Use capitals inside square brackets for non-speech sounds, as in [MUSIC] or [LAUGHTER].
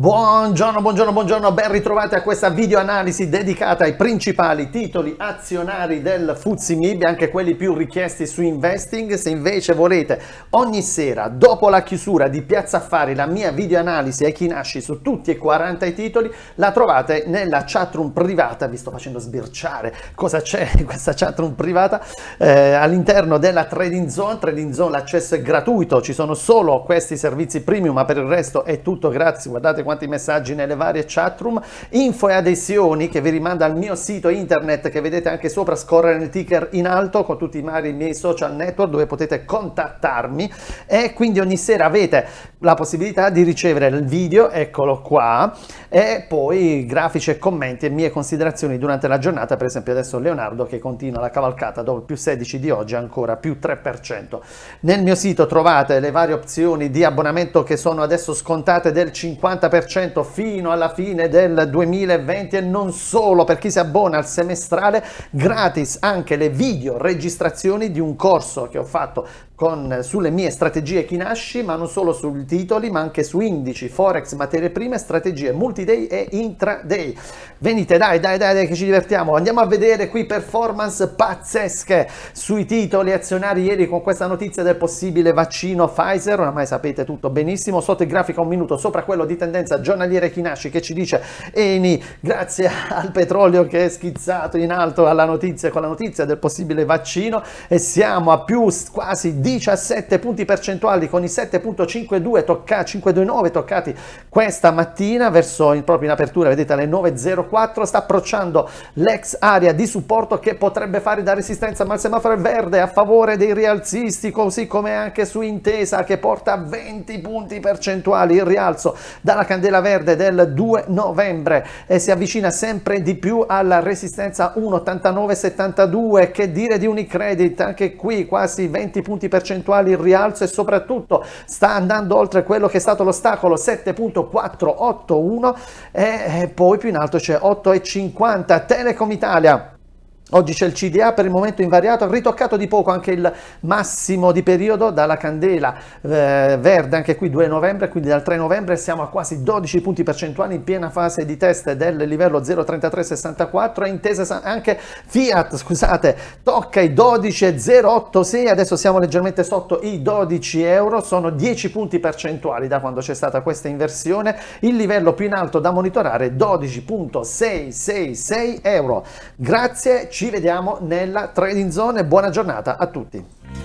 Buongiorno, buongiorno, buongiorno, ben ritrovati a questa video analisi dedicata ai principali titoli azionari del Fuzzi Mib, anche quelli più richiesti su Investing. Se invece volete ogni sera, dopo la chiusura di Piazza Affari, la mia video analisi ai chi Kinashi su tutti e 40 i titoli, la trovate nella chat room privata, vi sto facendo sbirciare cosa c'è in questa chat room privata, eh, all'interno della Trading Zone. Trading Zone l'accesso è gratuito, ci sono solo questi servizi premium, ma per il resto è tutto gratis, guardate quanti messaggi nelle varie chat room, info e adesioni che vi rimanda al mio sito internet che vedete anche sopra, scorrere nel ticker in alto con tutti i vari miei social network dove potete contattarmi e quindi ogni sera avete la possibilità di ricevere il video, eccolo qua, e poi grafici e commenti e mie considerazioni durante la giornata, per esempio adesso Leonardo che continua la cavalcata dopo più 16 di oggi ancora più 3%. Nel mio sito trovate le varie opzioni di abbonamento che sono adesso scontate del 50%, 10% fino alla fine del 2020 e non solo per chi si abbona al semestrale gratis anche le video registrazioni di un corso che ho fatto con, sulle mie strategie Kinashi, ma non solo sui titoli, ma anche su indici, forex, materie prime, strategie multi-day e intraday. Venite, dai, dai, dai, dai, che ci divertiamo. Andiamo a vedere qui performance pazzesche sui titoli azionari ieri con questa notizia del possibile vaccino Pfizer. Oramai sapete tutto benissimo. Sotto il grafico un minuto, sopra quello di tendenza giornaliere Kinashi che ci dice Eni, grazie [LAUGHS] al petrolio che è schizzato in alto alla notizia con la notizia del possibile vaccino e siamo a più quasi 10 17 punti percentuali con i 7.52 tocca- 529 toccati questa mattina verso in, proprio in apertura vedete alle 9.04 sta approcciando l'ex area di supporto che potrebbe fare da resistenza ma il semaforo è verde a favore dei rialzisti così come anche su intesa che porta 20 punti percentuali il rialzo dalla candela verde del 2 novembre e si avvicina sempre di più alla resistenza 1.89.72 che dire di Unicredit anche qui quasi 20 punti percentuali percentuali in rialzo e soprattutto sta andando oltre quello che è stato l'ostacolo 7.481 e poi più in alto c'è 8.50 Telecom Italia Oggi c'è il CDA per il momento invariato, ritoccato di poco anche il massimo di periodo dalla candela eh, verde, anche qui 2 novembre, quindi dal 3 novembre siamo a quasi 12 punti percentuali in piena fase di test del livello 0,3364 e intesa anche Fiat, scusate, tocca i 12,086, adesso siamo leggermente sotto i 12 euro, sono 10 punti percentuali da quando c'è stata questa inversione, il livello più in alto da monitorare 12.666 euro. Grazie, ci vediamo nella trading zone. Buona giornata a tutti.